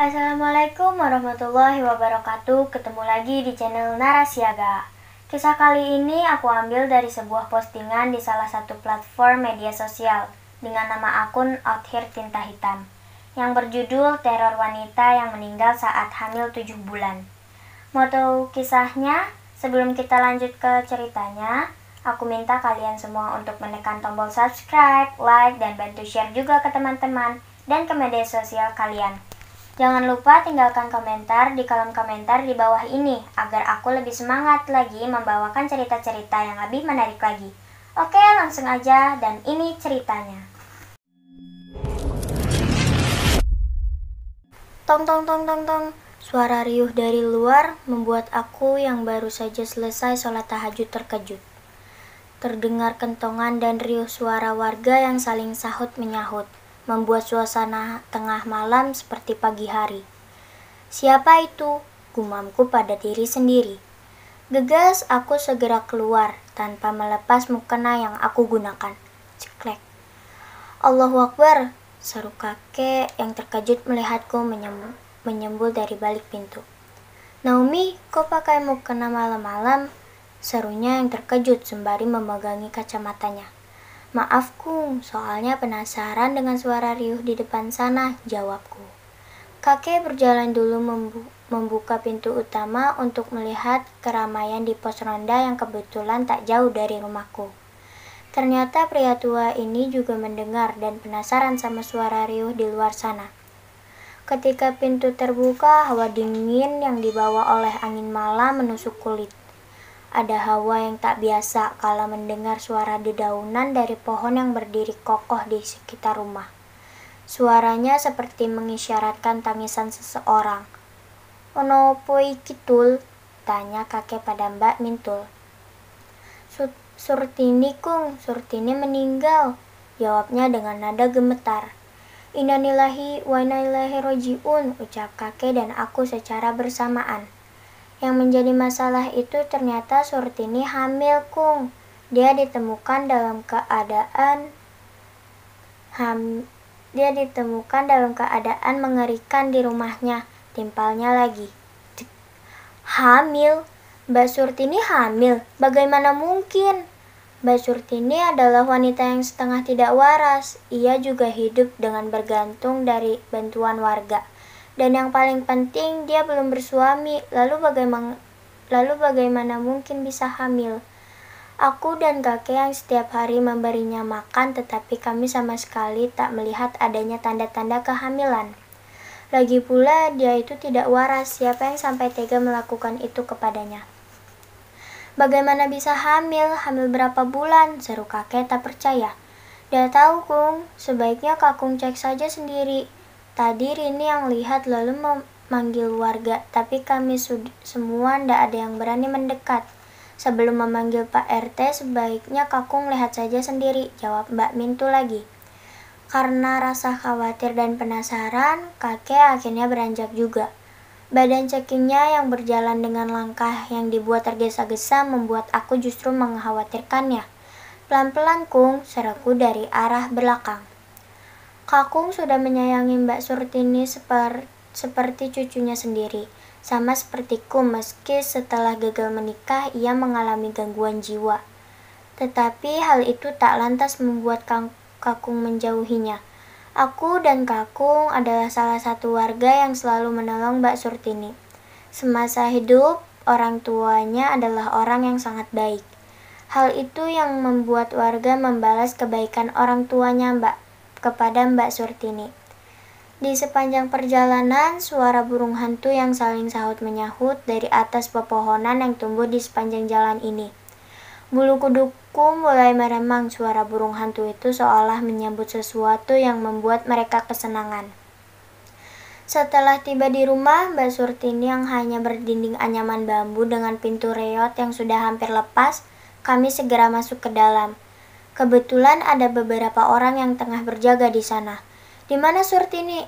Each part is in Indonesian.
Assalamualaikum warahmatullahi wabarakatuh. Ketemu lagi di channel Narasiaga. Kisah kali ini aku ambil dari sebuah postingan di salah satu platform media sosial dengan nama akun Outhir Tinta Hitam yang berjudul Teror Wanita yang Meninggal Saat Hamil 7 Bulan. Mau kisahnya? Sebelum kita lanjut ke ceritanya, aku minta kalian semua untuk menekan tombol subscribe, like, dan bantu share juga ke teman-teman dan ke media sosial kalian. Jangan lupa tinggalkan komentar di kolom komentar di bawah ini agar aku lebih semangat lagi membawakan cerita-cerita yang lebih menarik lagi. Oke, langsung aja dan ini ceritanya. Tong tong tong tong tong. Suara riuh dari luar membuat aku yang baru saja selesai sholat tahajud terkejut. Terdengar kentongan dan riuh suara warga yang saling sahut menyahut membuat suasana tengah malam seperti pagi hari. Siapa itu? Gumamku pada diri sendiri. Gegas aku segera keluar tanpa melepas mukena yang aku gunakan. Ceklek. Allahu Akbar, seru kakek yang terkejut melihatku menyembul, menyembul dari balik pintu. Naomi, kau pakai mukena malam-malam? Serunya yang terkejut sembari memegangi kacamatanya. Maaf Kung, soalnya penasaran dengan suara riuh di depan sana, jawabku. Kakek berjalan dulu membu membuka pintu utama untuk melihat keramaian di pos ronda yang kebetulan tak jauh dari rumahku. Ternyata pria tua ini juga mendengar dan penasaran sama suara riuh di luar sana. Ketika pintu terbuka, hawa dingin yang dibawa oleh angin malam menusuk kulit. Ada hawa yang tak biasa kala mendengar suara dedaunan dari pohon yang berdiri kokoh di sekitar rumah. Suaranya seperti mengisyaratkan tangisan seseorang. Ono poi kitul? Tanya kakek pada Mbak Mintul. Surtini kung, Surtini meninggal. Jawabnya dengan nada gemetar. Innalillahi wa inna ilaihi rojiun, ucap kakek dan aku secara bersamaan. Yang menjadi masalah itu ternyata Surtini hamil, Kung. Dia ditemukan dalam keadaan ham dia ditemukan dalam keadaan mengerikan di rumahnya. Timpalnya lagi. Hamil? Mbak Surtini hamil? Bagaimana mungkin? Mbak Surtini adalah wanita yang setengah tidak waras. Ia juga hidup dengan bergantung dari bantuan warga. Dan yang paling penting, dia belum bersuami. Lalu bagaimana lalu bagaimana mungkin bisa hamil? Aku dan kakek yang setiap hari memberinya makan, tetapi kami sama sekali tak melihat adanya tanda-tanda kehamilan. Lagi pula, dia itu tidak waras. Siapa yang sampai tega melakukan itu kepadanya? Bagaimana bisa hamil? Hamil berapa bulan? Seru kakek tak percaya. Dia tahu, Kung. Sebaiknya Kakung cek saja sendiri. Tadi Rini yang lihat lalu memanggil warga, tapi kami semua tidak ada yang berani mendekat. Sebelum memanggil Pak RT, sebaiknya Kakung lihat saja sendiri, jawab Mbak Mintu lagi. Karena rasa khawatir dan penasaran, kakek akhirnya beranjak juga. Badan cekingnya yang berjalan dengan langkah yang dibuat tergesa-gesa membuat aku justru mengkhawatirkannya. Pelan-pelan kung, seraku dari arah belakang. Kakung sudah menyayangi Mbak Surtini seper, seperti cucunya sendiri. Sama sepertiku meski setelah gagal menikah ia mengalami gangguan jiwa. Tetapi hal itu tak lantas membuat Kang Kakung menjauhinya. Aku dan Kakung adalah salah satu warga yang selalu menolong Mbak Surtini. Semasa hidup, orang tuanya adalah orang yang sangat baik. Hal itu yang membuat warga membalas kebaikan orang tuanya Mbak kepada Mbak Surtini. Di sepanjang perjalanan, suara burung hantu yang saling sahut menyahut dari atas pepohonan yang tumbuh di sepanjang jalan ini. Bulu kuduku mulai meremang suara burung hantu itu seolah menyambut sesuatu yang membuat mereka kesenangan. Setelah tiba di rumah, Mbak Surtini yang hanya berdinding anyaman bambu dengan pintu reot yang sudah hampir lepas, kami segera masuk ke dalam. Kebetulan ada beberapa orang yang tengah berjaga di sana. Di mana Surtini?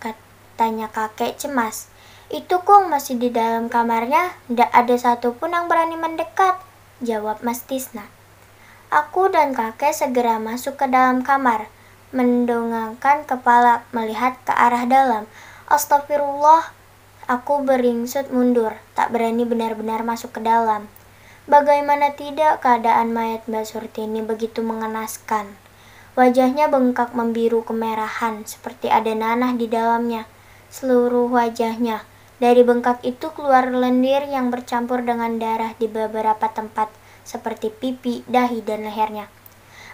Katanya kakek cemas. Itu kong masih di dalam kamarnya, tidak ada satu pun yang berani mendekat, jawab Mas Tisna. Aku dan kakek segera masuk ke dalam kamar, mendongangkan kepala melihat ke arah dalam. Astagfirullah, aku beringsut mundur, tak berani benar-benar masuk ke dalam. Bagaimana tidak keadaan mayat Mbak ini begitu mengenaskan. Wajahnya bengkak membiru kemerahan seperti ada nanah di dalamnya. Seluruh wajahnya dari bengkak itu keluar lendir yang bercampur dengan darah di beberapa tempat seperti pipi, dahi, dan lehernya.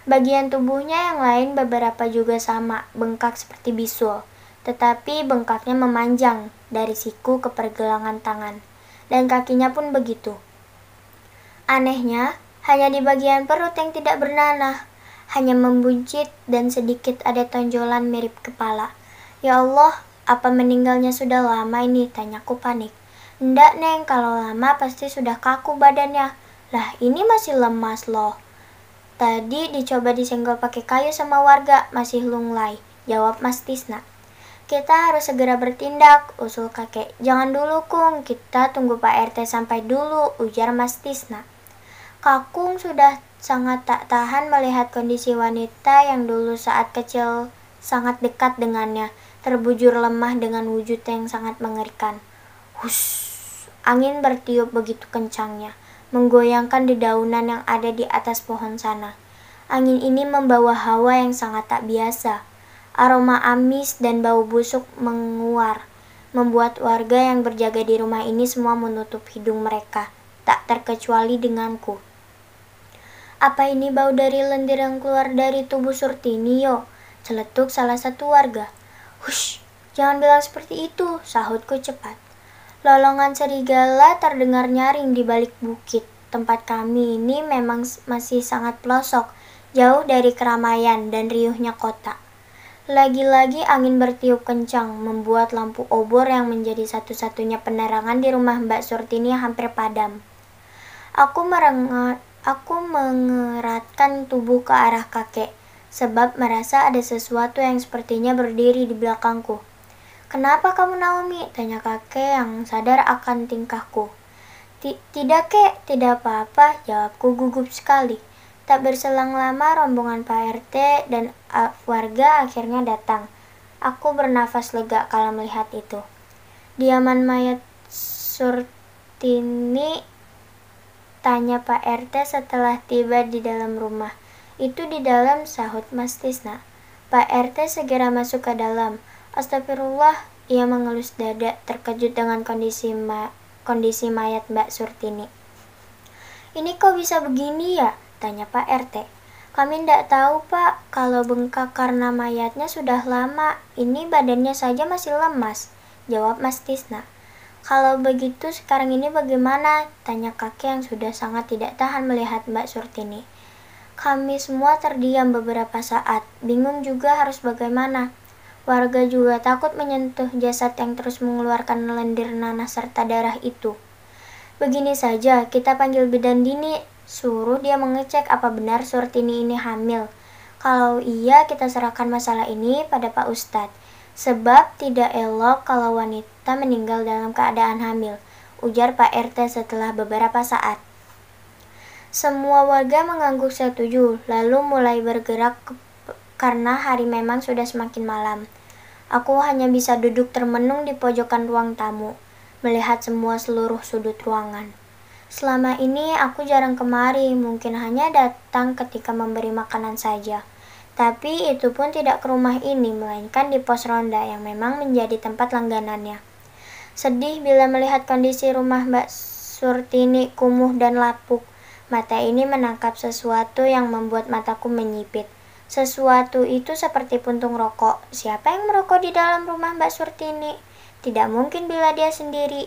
Bagian tubuhnya yang lain beberapa juga sama, bengkak seperti bisul, tetapi bengkaknya memanjang dari siku ke pergelangan tangan, dan kakinya pun begitu Anehnya, hanya di bagian perut yang tidak bernanah, hanya membuncit dan sedikit ada tonjolan mirip kepala. Ya Allah, apa meninggalnya sudah lama ini? Tanyaku panik. Ndak, Neng, kalau lama pasti sudah kaku badannya. Lah, ini masih lemas loh. Tadi dicoba disenggol pakai kayu sama warga, masih lunglai. Jawab Mas Tisna. Kita harus segera bertindak, usul kakek. Jangan dulu, Kung. Kita tunggu Pak RT sampai dulu, ujar Mas Tisna. Kakung sudah sangat tak tahan melihat kondisi wanita yang dulu saat kecil sangat dekat dengannya, terbujur lemah dengan wujud yang sangat mengerikan. Hus, angin bertiup begitu kencangnya, menggoyangkan dedaunan yang ada di atas pohon sana. Angin ini membawa hawa yang sangat tak biasa. Aroma amis dan bau busuk menguar, membuat warga yang berjaga di rumah ini semua menutup hidung mereka, tak terkecuali denganku. Apa ini bau dari lendir yang keluar dari tubuh Surtini, yo? Celetuk salah satu warga. Hush, jangan bilang seperti itu, sahutku cepat. Lolongan serigala terdengar nyaring di balik bukit. Tempat kami ini memang masih sangat pelosok, jauh dari keramaian dan riuhnya kota. Lagi-lagi angin bertiup kencang, membuat lampu obor yang menjadi satu-satunya penerangan di rumah Mbak Surtini hampir padam. Aku merengah, Aku mengeratkan tubuh ke arah kakek, sebab merasa ada sesuatu yang sepertinya berdiri di belakangku. Kenapa kamu Naomi? Tanya kakek yang sadar akan tingkahku. Tidak kek, tidak apa-apa, jawabku gugup sekali. Tak berselang lama rombongan Pak RT dan warga akhirnya datang. Aku bernafas lega kalau melihat itu. Diaman mayat Surtini Tanya Pak RT setelah tiba di dalam rumah. Itu di dalam sahut Mas Tisna. Pak RT segera masuk ke dalam. Astagfirullah, ia mengelus dada terkejut dengan kondisi ma kondisi mayat Mbak Surtini. Ini kok bisa begini ya? Tanya Pak RT. Kami tidak tahu Pak, kalau bengkak karena mayatnya sudah lama. Ini badannya saja masih lemas. Jawab Mas Tisna. Kalau begitu sekarang ini bagaimana? Tanya kakek yang sudah sangat tidak tahan melihat Mbak Surtini. Kami semua terdiam beberapa saat, bingung juga harus bagaimana. Warga juga takut menyentuh jasad yang terus mengeluarkan lendir nanah serta darah itu. Begini saja, kita panggil bidan Dini, suruh dia mengecek apa benar Surtini ini hamil. Kalau iya, kita serahkan masalah ini pada Pak Ustadz. Sebab tidak elok kalau wanita serta meninggal dalam keadaan hamil, ujar Pak RT setelah beberapa saat. Semua warga mengangguk setuju, lalu mulai bergerak ke, karena hari memang sudah semakin malam. Aku hanya bisa duduk termenung di pojokan ruang tamu, melihat semua seluruh sudut ruangan. Selama ini aku jarang kemari, mungkin hanya datang ketika memberi makanan saja. Tapi itu pun tidak ke rumah ini, melainkan di pos ronda yang memang menjadi tempat langganannya. Sedih bila melihat kondisi rumah Mbak Surtini kumuh dan lapuk. Mata ini menangkap sesuatu yang membuat mataku menyipit. Sesuatu itu seperti puntung rokok. Siapa yang merokok di dalam rumah Mbak Surtini? Tidak mungkin bila dia sendiri.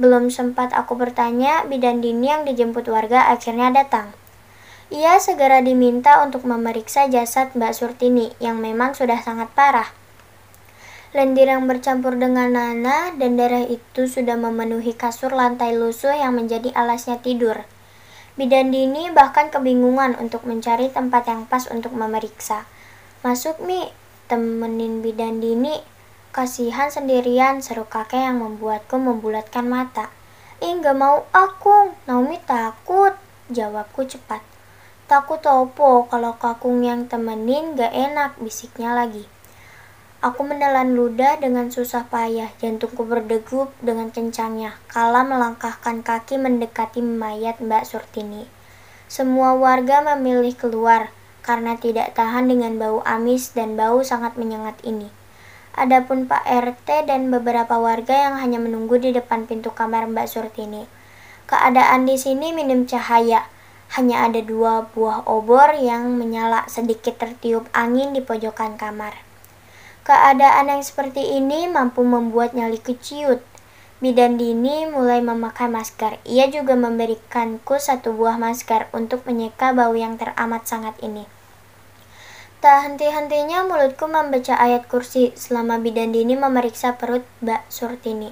Belum sempat aku bertanya, bidan Dini yang dijemput warga akhirnya datang. Ia segera diminta untuk memeriksa jasad Mbak Surtini yang memang sudah sangat parah. Lendir yang bercampur dengan nanah dan darah itu sudah memenuhi kasur lantai lusuh yang menjadi alasnya tidur. Bidan Dini bahkan kebingungan untuk mencari tempat yang pas untuk memeriksa. Masuk Mi, temenin Bidan Dini. Kasihan sendirian, seru kakek yang membuatku membulatkan mata. Ih, gak mau aku, Naomi takut, jawabku cepat. Takut opo kalau kakung yang temenin gak enak, bisiknya lagi. Aku menelan ludah dengan susah payah, jantungku berdegup dengan kencangnya, kala melangkahkan kaki mendekati mayat Mbak Surtini. Semua warga memilih keluar, karena tidak tahan dengan bau amis dan bau sangat menyengat ini. Adapun Pak RT dan beberapa warga yang hanya menunggu di depan pintu kamar Mbak Surtini. Keadaan di sini minim cahaya, hanya ada dua buah obor yang menyala sedikit tertiup angin di pojokan kamar. Keadaan yang seperti ini mampu membuat nyali keciut. Bidan Dini mulai memakai masker. Ia juga memberikanku satu buah masker untuk menyeka bau yang teramat sangat ini. Tak henti-hentinya mulutku membaca ayat kursi selama bidan Dini memeriksa perut Mbak Surtini.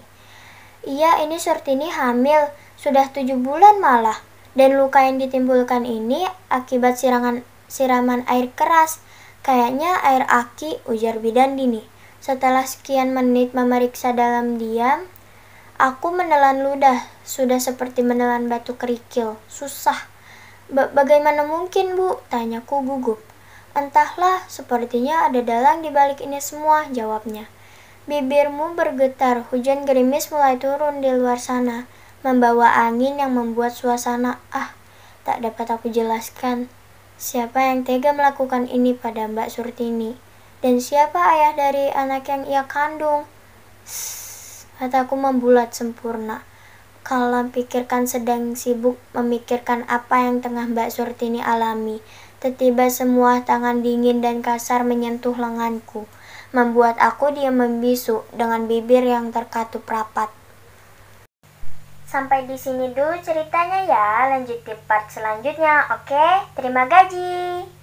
Iya, ini Surtini hamil, sudah tujuh bulan malah. Dan luka yang ditimbulkan ini akibat sirangan, siraman air keras Kayaknya air aki, ujar bidan dini. Setelah sekian menit memeriksa dalam diam, aku menelan ludah, sudah seperti menelan batu kerikil, susah. Ba bagaimana mungkin, Bu? Tanyaku gugup. Entahlah, sepertinya ada dalang di balik ini semua, jawabnya. Bibirmu bergetar, hujan gerimis mulai turun di luar sana, membawa angin yang membuat suasana, ah, tak dapat aku jelaskan. Siapa yang tega melakukan ini pada Mbak Surtini? Dan siapa ayah dari anak yang ia kandung? Kataku membulat sempurna. Kala pikirkan sedang sibuk memikirkan apa yang tengah Mbak Surtini alami. Tiba-tiba semua tangan dingin dan kasar menyentuh lenganku, membuat aku dia membisu dengan bibir yang terkatup rapat. Sampai di sini dulu ceritanya ya. Lanjut di part selanjutnya. Oke, terima gaji.